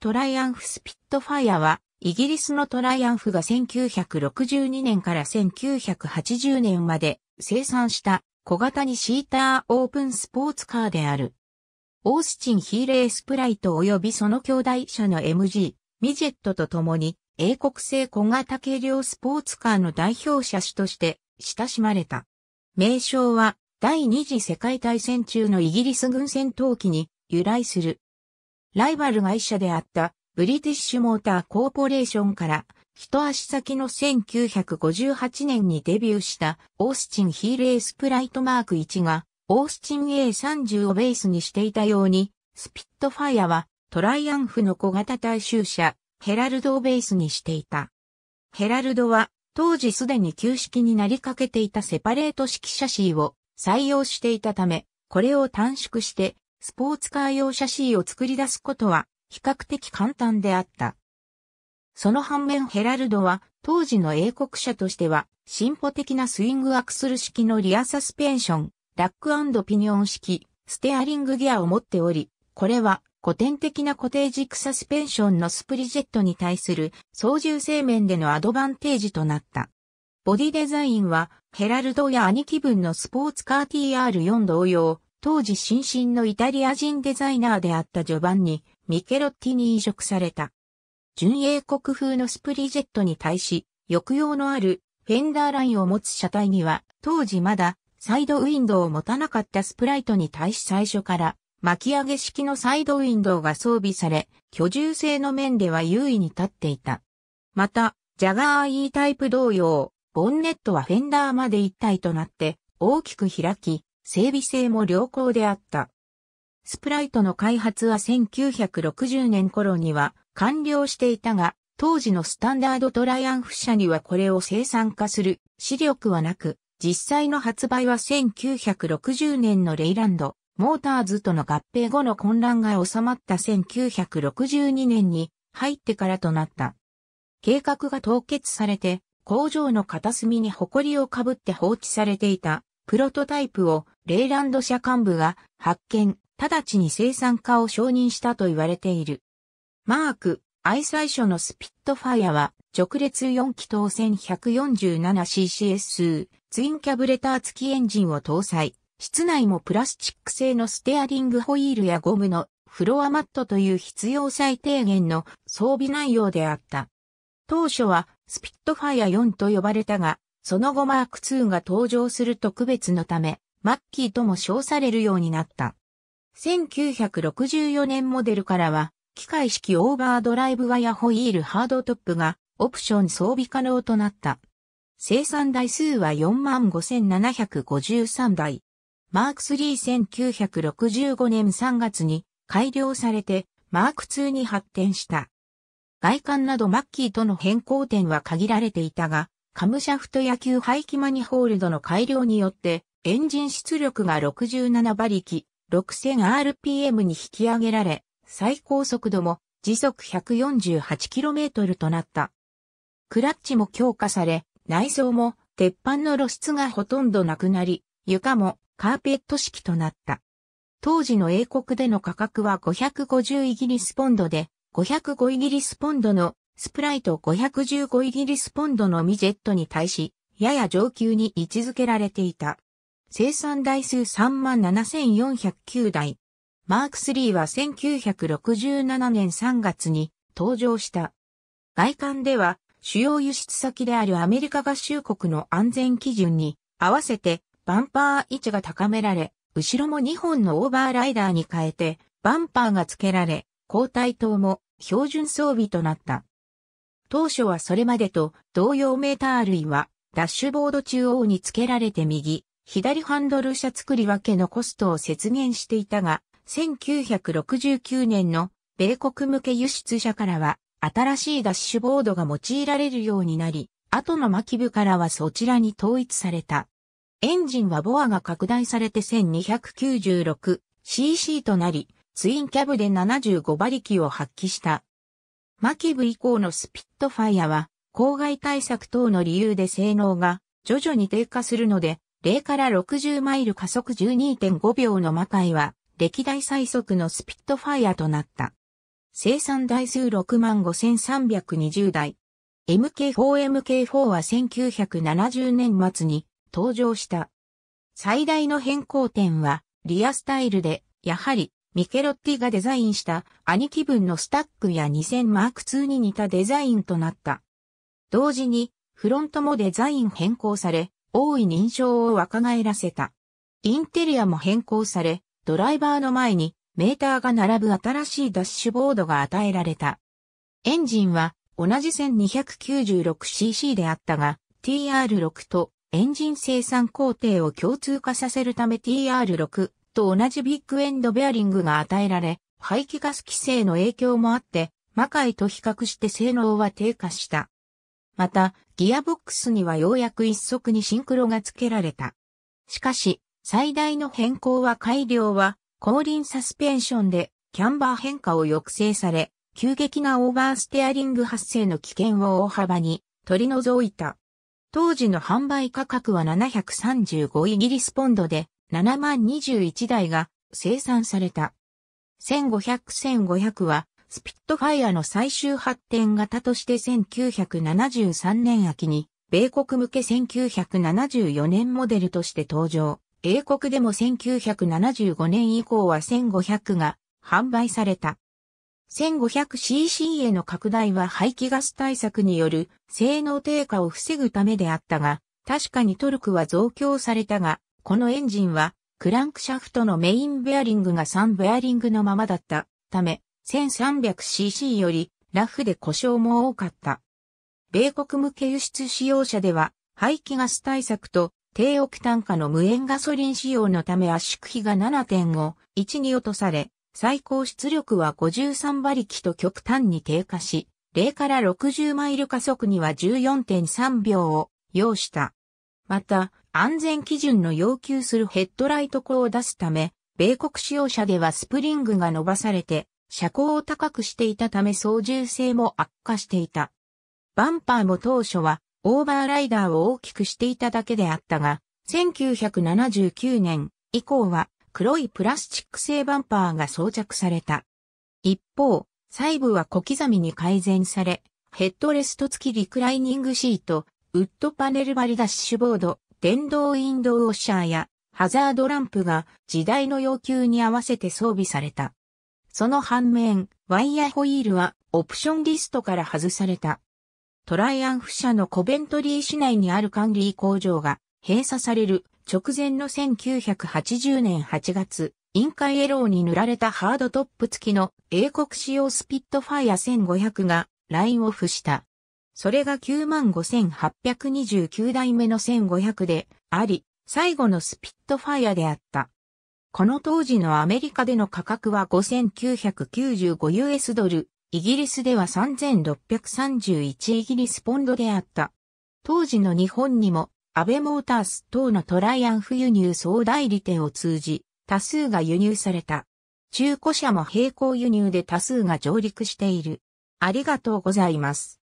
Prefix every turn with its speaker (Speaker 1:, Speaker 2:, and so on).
Speaker 1: トライアンフスピットファイアは、イギリスのトライアンフが1962年から1980年まで生産した小型にシーターオープンスポーツカーである。オースチンヒーレースプライト及びその兄弟車の MG、ミジェットと共に英国製小型軽量スポーツカーの代表車種として親しまれた。名称は第二次世界大戦中のイギリス軍戦闘機に由来する。ライバル会社であったブリティッシュモーターコーポレーションから一足先の1958年にデビューしたオースチンヒールエースプライトマーク1がオースチン A30 をベースにしていたようにスピットファイアはトライアンフの小型大衆車ヘラルドをベースにしていた。ヘラルドは当時すでに旧式になりかけていたセパレート式シャシーを採用していたため、これを短縮してスポーツカー用シャシーを作り出すことは比較的簡単であった。その反面ヘラルドは当時の英国車としては進歩的なスイングアクスル式のリアサスペンション、ラックピニオン式、ステアリングギアを持っており、これは古典的な固定軸サスペンションのスプリジェットに対する操縦性面でのアドバンテージとなった。ボディデザインはヘラルドや兄貴分のスポーツカー TR4 同様、当時新進のイタリア人デザイナーであったジョバンニ、ミケロッティに移植された。純英国風のスプリジェットに対し、抑揚のあるフェンダーラインを持つ車体には、当時まだサイドウィンドウを持たなかったスプライトに対し最初から巻き上げ式のサイドウィンドウが装備され、居住性の面では優位に立っていた。また、ジャガー E タイプ同様、ボンネットはフェンダーまで一体となって大きく開き、整備性も良好であった。スプライトの開発は1960年頃には完了していたが、当時のスタンダードトライアンフ社にはこれを生産化する視力はなく、実際の発売は1960年のレイランド、モーターズとの合併後の混乱が収まった1962年に入ってからとなった。計画が凍結されて、工場の片隅に埃をかぶって放置されていたプロトタイプをレイランド社幹部が発見、直ちに生産化を承認したと言われている。マーク、愛最初のスピットファイアは直列4気筒 1147ccs ツインキャブレター付きエンジンを搭載。室内もプラスチック製のステアリングホイールやゴムのフロアマットという必要最低限の装備内容であった。当初はスピットファイア4と呼ばれたが、その後マーク2が登場すると区別のため、マッキーとも称されるようになった。1964年モデルからは、機械式オーバードライブワイヤホイールハードトップがオプション装備可能となった。生産台数は45,753台。マーク31965年3月に改良されてマーク2に発展した。外観などマッキーとの変更点は限られていたが、カムシャフト野球排気マニホールドの改良によって、エンジン出力が67馬力、6000rpm に引き上げられ、最高速度も時速 148km となった。クラッチも強化され、内装も鉄板の露出がほとんどなくなり、床もカーペット式となった。当時の英国での価格は550イギリスポンドで、505イギリスポンドのスプライト515イギリスポンドのミジェットに対し、やや上級に位置づけられていた。生産台数37,409台。マーク3は1967年3月に登場した。外観では主要輸出先であるアメリカ合衆国の安全基準に合わせてバンパー位置が高められ、後ろも2本のオーバーライダーに変えてバンパーが付けられ、後退灯も標準装備となった。当初はそれまでと同様メーター類はダッシュボード中央に付けられて右、左ハンドル車作り分けのコストを節減していたが、1969年の米国向け輸出車からは新しいダッシュボードが用いられるようになり、後の巻き部からはそちらに統一された。エンジンはボアが拡大されて 1296cc となり、ツインキャブで75馬力を発揮した。マキブ以降のスピットファイアは、公害対策等の理由で性能が徐々に低下するので、0から60マイル加速12.5秒の魔界は、歴代最速のスピットファイアとなった。生産台数65,320台。MK4MK4 MK4 は1970年末に登場した。最大の変更点は、リアスタイルで、やはりミケロッティがデザインした兄貴分のスタックや2000マーク2に似たデザインとなった。同時にフロントもデザイン変更され、大いに印象を若返らせた。インテリアも変更され、ドライバーの前にメーターが並ぶ新しいダッシュボードが与えられた。エンジンは同じ 1296cc であったが、TR6 とエンジン生産工程を共通化させるため TR6 と同じビッグエンドベアリングが与えられ、排気ガス規制の影響もあって、魔界と比較して性能は低下した。また、ギアボックスにはようやく一足にシンクロが付けられた。しかし、最大の変更は改良は、後輪サスペンションで、キャンバー変化を抑制され、急激なオーバーステアリング発生の危険を大幅に取り除いた。当時の販売価格は735イギリスポンドで、7万21台が生産された。1500-1500は、スピットファイアの最終発展型として1973年秋に、米国向け1974年モデルとして登場。英国でも1975年以降は1500が販売された。1500cc への拡大は排気ガス対策による性能低下を防ぐためであったが、確かにトルクは増強されたが、このエンジンは、クランクシャフトのメインベアリングが3ベアリングのままだったため、1300cc よりラフで故障も多かった。米国向け輸出使用車では、排気ガス対策と低オクタ化の無塩ガソリン使用のため圧縮比が7.5、1に落とされ、最高出力は53馬力と極端に低下し、0から60マイル加速には14.3秒を要した。また、安全基準の要求するヘッドライト光を出すため、米国使用車ではスプリングが伸ばされて、車高を高くしていたため操縦性も悪化していた。バンパーも当初はオーバーライダーを大きくしていただけであったが、1979年以降は黒いプラスチック製バンパーが装着された。一方、細部は小刻みに改善され、ヘッドレスト付きリクライニングシート、ウッドパネル張りダッシュボード、電動インドウォッシャーやハザードランプが時代の要求に合わせて装備された。その反面、ワイヤーホイールはオプションリストから外された。トライアンフ社のコベントリー市内にある管理工場が閉鎖される直前の1980年8月、インカイエローに塗られたハードトップ付きの英国仕様スピットファイア1500がラインオフした。それが95,829代目の1500であり、最後のスピットファイアであった。この当時のアメリカでの価格は 5,995US ドル、イギリスでは3,631イギリスポンドであった。当時の日本にも、アベモータース等のトライアンフ輸入総代理店を通じ、多数が輸入された。中古車も並行輸入で多数が上陸している。ありがとうございます。